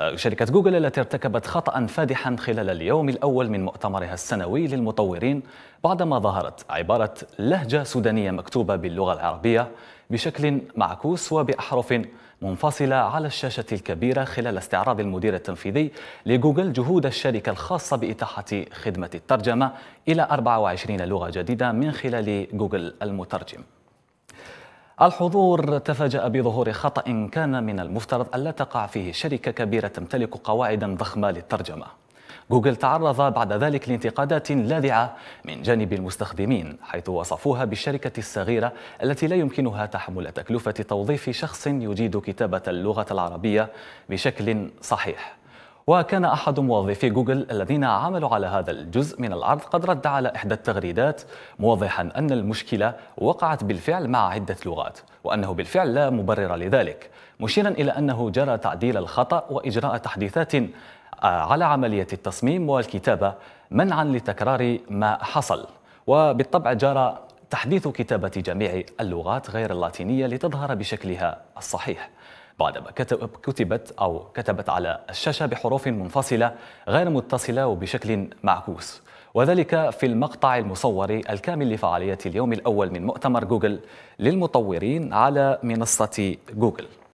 آه، شركة جوجل التي ارتكبت خطأ فادحا خلال اليوم الأول من مؤتمرها السنوي للمطورين بعدما ظهرت عبارة لهجة سودانية مكتوبة باللغة العربية بشكل معكوس وبأحرف منفصلة على الشاشة الكبيرة خلال استعراض المدير التنفيذي لجوجل جهود الشركة الخاصة بإتاحة خدمة الترجمة إلى 24 لغة جديدة من خلال جوجل المترجم الحضور تفاجأ بظهور خطأ كان من المفترض ألا تقع فيه شركة كبيرة تمتلك قواعد ضخمة للترجمة جوجل تعرض بعد ذلك لانتقادات لاذعة من جانب المستخدمين حيث وصفوها بالشركة الصغيرة التي لا يمكنها تحمل تكلفة توظيف شخص يجيد كتابة اللغة العربية بشكل صحيح وكان أحد موظفي جوجل الذين عملوا على هذا الجزء من العرض قد رد على إحدى التغريدات موضحا أن المشكلة وقعت بالفعل مع عدة لغات وأنه بالفعل لا مبرر لذلك مشيرا إلى أنه جرى تعديل الخطأ وإجراء تحديثات آه، على عملية التصميم والكتابة منعا لتكرار ما حصل وبالطبع جرى تحديث كتابة جميع اللغات غير اللاتينية لتظهر بشكلها الصحيح بعدما كتبت أو كتبت على الشاشة بحروف منفصلة غير متصلة وبشكل معكوس وذلك في المقطع المصور الكامل لفعالية اليوم الأول من مؤتمر جوجل للمطورين على منصة جوجل